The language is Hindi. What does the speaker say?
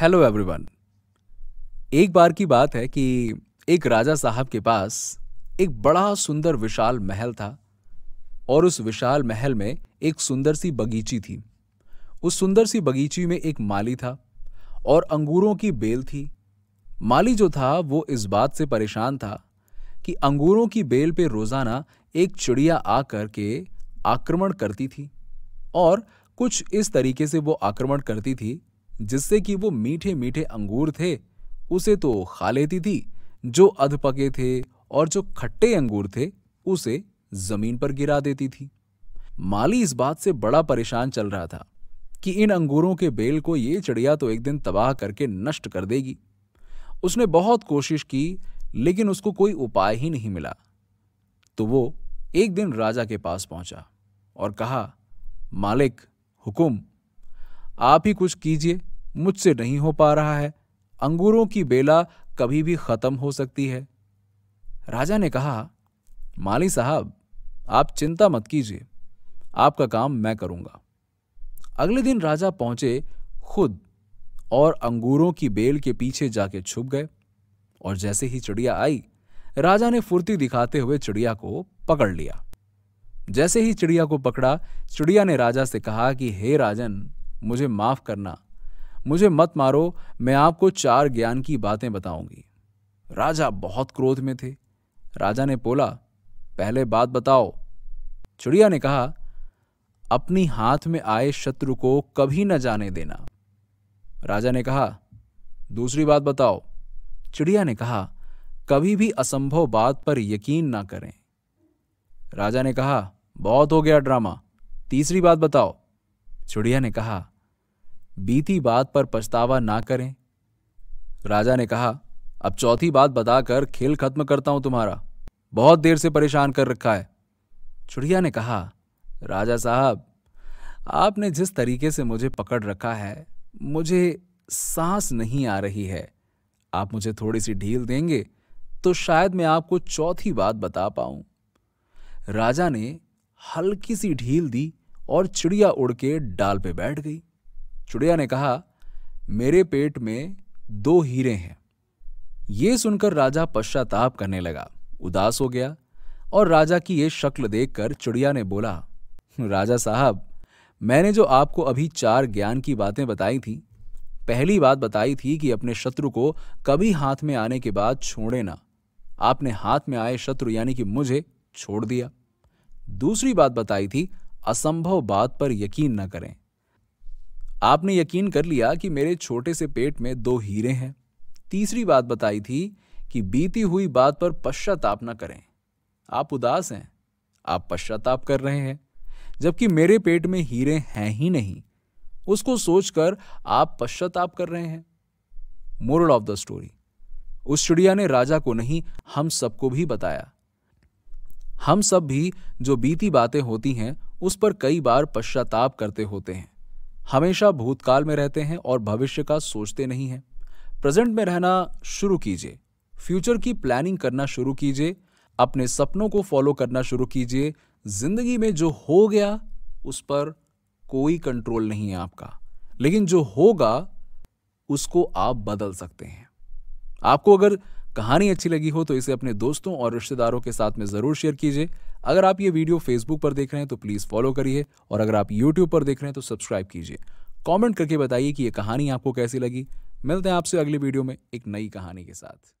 हेलो एवरीवन एक बार की बात है कि एक राजा साहब के पास एक बड़ा सुंदर विशाल महल था और उस विशाल महल में एक सुंदर सी बगीची थी उस सुंदर सी बगीची में एक माली था और अंगूरों की बेल थी माली जो था वो इस बात से परेशान था कि अंगूरों की बेल पे रोज़ाना एक चिड़िया आकर के आक्रमण करती थी और कुछ इस तरीके से वो आक्रमण करती थी जिससे कि वो मीठे मीठे अंगूर थे उसे तो खा लेती थी जो अधपके थे और जो खट्टे अंगूर थे उसे जमीन पर गिरा देती थी माली इस बात से बड़ा परेशान चल रहा था कि इन अंगूरों के बेल को ये चिड़िया तो एक दिन तबाह करके नष्ट कर देगी उसने बहुत कोशिश की लेकिन उसको कोई उपाय ही नहीं मिला तो वो एक दिन राजा के पास पहुंचा और कहा मालिक हुकुम आप ही कुछ कीजिए मुझसे नहीं हो पा रहा है अंगूरों की बेला कभी भी खत्म हो सकती है राजा ने कहा माली साहब आप चिंता मत कीजिए आपका काम मैं करूंगा अगले दिन राजा पहुंचे खुद और अंगूरों की बेल के पीछे जाके छुप गए और जैसे ही चिड़िया आई राजा ने फुर्ती दिखाते हुए चिड़िया को पकड़ लिया जैसे ही चिड़िया को पकड़ा चिड़िया ने राजा से कहा कि हे राजन मुझे माफ करना मुझे मत मारो मैं आपको चार ज्ञान की बातें बताऊंगी राजा बहुत क्रोध में थे राजा ने बोला पहले बात बताओ चिड़िया ने कहा अपनी हाथ में आए शत्रु को कभी न जाने देना राजा ने कहा दूसरी बात बताओ चिड़िया ने कहा कभी भी असंभव बात पर यकीन ना करें राजा ने कहा बहुत हो गया ड्रामा तीसरी बात बताओ चिड़िया ने कहा बीती बात पर पछतावा ना करें राजा ने कहा अब चौथी बात बताकर खेल खत्म करता हूं तुम्हारा बहुत देर से परेशान कर रखा है चुड़िया ने कहा राजा साहब आपने जिस तरीके से मुझे पकड़ रखा है मुझे सांस नहीं आ रही है आप मुझे थोड़ी सी ढील देंगे तो शायद मैं आपको चौथी बात बता पाऊं राजा ने हल्की सी ढील दी और चिड़िया उड़ के डाल पे बैठ गई चुड़िया ने कहा मेरे पेट में दो हीरे हैं ये सुनकर राजा पश्चाताप करने लगा उदास हो गया और राजा की ये शक्ल देखकर चुड़िया ने बोला राजा साहब मैंने जो आपको अभी चार ज्ञान की बातें बताई थी पहली बात बताई थी कि अपने शत्रु को कभी हाथ में आने के बाद छोड़े ना आपने हाथ में आए शत्रु यानी कि मुझे छोड़ दिया दूसरी बात बताई थी असंभव बात पर यकीन न करें आपने यकीन कर लिया कि मेरे छोटे से पेट में दो हीरे हैं तीसरी बात बताई थी कि बीती हुई बात पर पश्चाताप न करें आप उदास हैं आप पश्चाताप कर रहे हैं जबकि मेरे पेट में हीरे हैं ही नहीं उसको सोचकर आप पश्चाताप कर रहे हैं मोरल ऑफ द स्टोरी उस चिड़िया ने राजा को नहीं हम सबको भी बताया हम सब भी जो बीती बातें होती हैं उस पर कई बार पश्चाताप करते होते हैं हमेशा भूतकाल में रहते हैं और भविष्य का सोचते नहीं हैं प्रेजेंट में रहना शुरू कीजिए फ्यूचर की प्लानिंग करना शुरू कीजिए अपने सपनों को फॉलो करना शुरू कीजिए जिंदगी में जो हो गया उस पर कोई कंट्रोल नहीं है आपका लेकिन जो होगा उसको आप बदल सकते हैं आपको अगर कहानी अच्छी लगी हो तो इसे अपने दोस्तों और रिश्तेदारों के साथ में ज़रूर शेयर कीजिए अगर आप ये वीडियो फेसबुक पर देख रहे हैं तो प्लीज़ फॉलो करिए और अगर आप यूट्यूब पर देख रहे हैं तो सब्सक्राइब कीजिए कॉमेंट करके बताइए कि ये कहानी आपको कैसी लगी मिलते हैं आपसे अगली वीडियो में एक नई कहानी के साथ